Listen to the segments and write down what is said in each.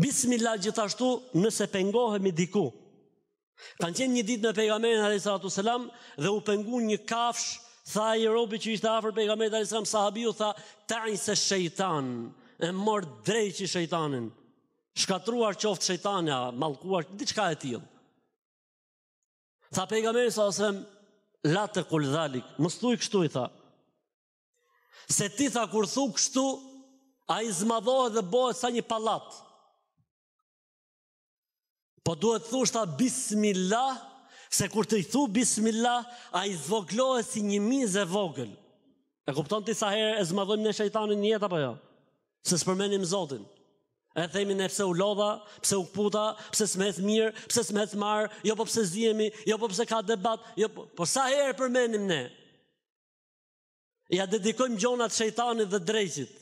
Bismillah gjithashtu nëse pengohemi diku. Kanë qenë një ditë me pejgamerin alayhisalatu selam dhe u pengu një kafsh, tha ai robi që ishte afër pejgamberit alayhisalatu sahabiu tha, "Tani se shëjtan, e mërë drejtë që shejtanin." Shkatruar qoftë shejtania, mallkuar diçka e tillë. Tha pejgamberi sa osem la të kul dhalik, mos thuj kështu i tha. Se ti tha kur thu kështu, ai zmadhohet dhe bëhet sa një pallat. Po duhet ta bismillah, se kur të i thu bismillah, a i zvoglohe si një mizë e vogël. E kupton ti sa herë e zmadhojmë në shëjtanin një jetë apo jo? Se së përmenim Zotin. E themi ne pse u lodha, pse u kputa, pse smeth mirë, pse smeth marë, jo po pse zhjemi, jo po pse ka debat, jo po, po sa herë përmenim ne. Ja dedikojmë gjonat shëjtanit dhe drejqit.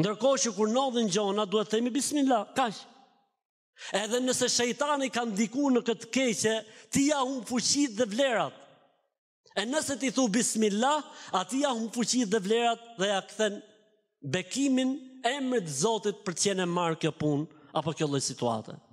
Ndërkohë që kur nodhin gjonat, duhet themi bismillah, kashë. Edhe nëse shejtani ka diku në këtë keqe, ti ja hum fuqit dhe vlerat. E nëse ti thu bismillah, ati ja hum fuqit dhe vlerat dhe ja këthen bekimin emrit zotit për qene marrë kjo punë apo kjo le situatët.